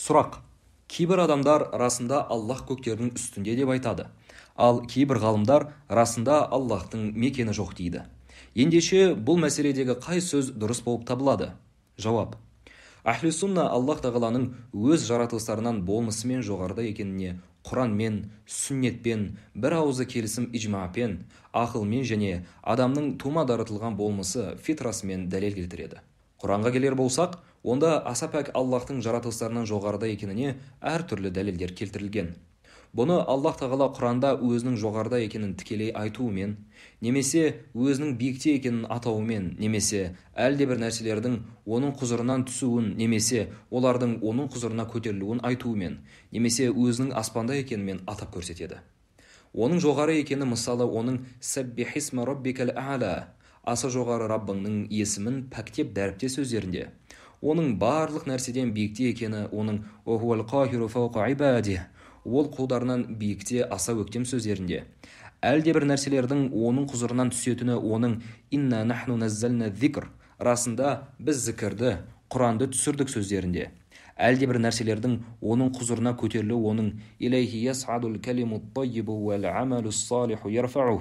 сұрақ кейбір адамдар расында аллах көктердің үстінде деп айтады ал кейбір ғалымдар расында аллахтың мекені жоқ дейді ендеше бұл мәселедегі қай сөз дұрыс болып табылады жауап Ахли сунна аллах тағаланың өз жаратылыстарынан болмысымен жоғарыда екеніне құранмен сүннетпен бір ауызы келісім ижмапен ақылмен және адамның тума дарытылған болмысы фитрасымен дәлел келтіреді құранға келер болсақ онда аса пәк аллаһтың жаратылыстарынан жоғарыда екеніне әртүрлі дәлелдер келтірілген бұны аллах тағала құранда өзінің жоғарыда екенін тікелей айтуымен немесе өзінің биікте екенін атауымен немесе әлдебір нәрселердің оның құзырынан түсуін немесе олардың оның құзырына көтерілуін айтуымен немесе өзінің аспанда екенімен атап көрсетеді оның жоғары екені мысалы оның аса жоғары раббыңның есімін пәктеп дәріпте сөздерінде оның барлық нәрседен биікте екені оның ол құлдарынан биікте аса өктем сөздерінде әлдебір нәрселердің оның құзырынан түсетіні оның инна нахну наззална зикр расында біз зікірді құранды түсірдік сөздерінде әлдебір нәрселердің оның құзырына көтерілуі оның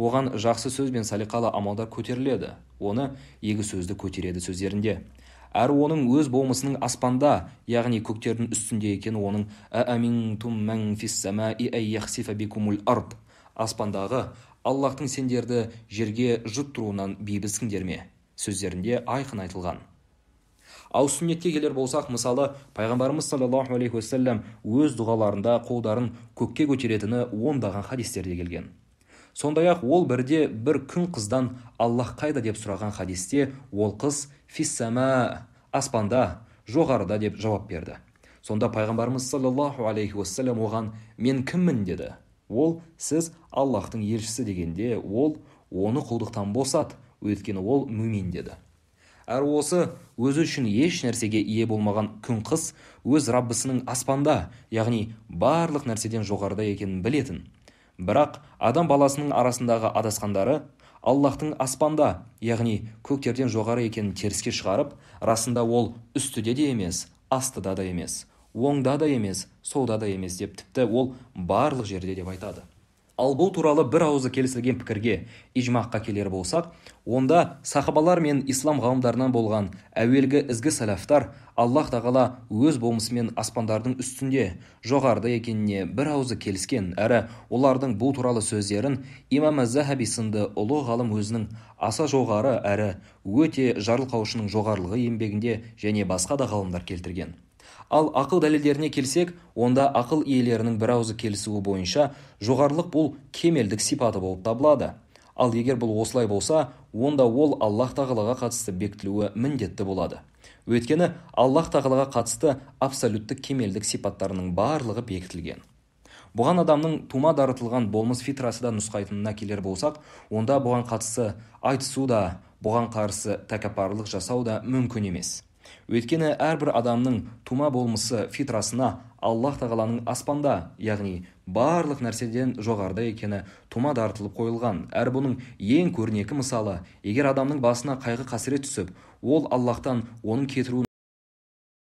оған жақсы сөз бен салиқалы амалдар көтеріледі оны егі сөзді көтереді сөздерінде Әр оның өз болмысының аспанда яғни көктердің үстінде екені оның «Ә аспандағы аллаһтың сендерді жерге тұруынан бейбітсіңдер ме сөздерінде айқын айтылған ал сүннетке келер болсақ мысалы пайғамбарымыз саллаллаху алейхи уассалам өз дұғаларында қолдарын көкке көтеретіні ондаған хадистерде келген сондай ақ ол бірде бір күн қыздан аллах қайда деп сұраған хадисте ол қыз фиссама аспанда жоғарыда деп жауап берді сонда пайғамбарымыз саллаллаху алейхи уассалам оған мен кіммін деді ол сіз аллахтың елшісі дегенде ол оны құлдықтан босат өйткені ол мүмин деді Әр осы өзі үшін еш нәрсеге ие болмаған күн қыз өз раббысының аспанда яғни барлық нәрседен жоғарыда екенін білетін бірақ адам баласының арасындағы адасқандары аллаһтың аспанда яғни көктерден жоғары екенін теріске шығарып расында ол үстіде де емес астыда да емес оңда да емес солда да емес деп тіпті ол барлық жерде деп айтады ал бұл туралы бір ауызы келісілген пікірге ижмаққа келер болсақ онда сахабалар мен ислам ғалымдарынан болған әуелгі ізгі сәләфтар аллах тағала өз болмысымен аспандардың үстінде жоғарыда екеніне бір ауызы келіскен әрі олардың бұл туралы сөздерін имам әззахаби сынды ұлы ғалым өзінің аса жоғары әрі өте жарылқаушының жоғарылығы еңбегінде және басқа да ғалымдар келтірген ал ақыл дәлелдеріне келсек онда ақыл иелерінің біраузы келісуі бойынша жоғарылық бұл кемелдік сипаты болып табылады ал егер бұл осылай болса онда ол Аллах тағалаға қатысты бекітілуі міндетті болады өйткені Аллах тағалаға қатысты абсолюттік кемелдік сипаттарының барлығы бекітілген бұған адамның тума дарытылған болмыс фитрасы да нұсқайтынына келер болсақ онда бұған қатысты айтысу да бұған қарсы тәкаппарлық жасау да мүмкін емес өйткені әрбір адамның тума болмысы фитрасына аллах тағаланың аспанда яғни барлық нәрседен жоғарыда екені тума дартылып қойылған әр бұның ең көрнекі мысалы егер адамның басына қайғы қасірет түсіп ол аллахтан оның кетіруін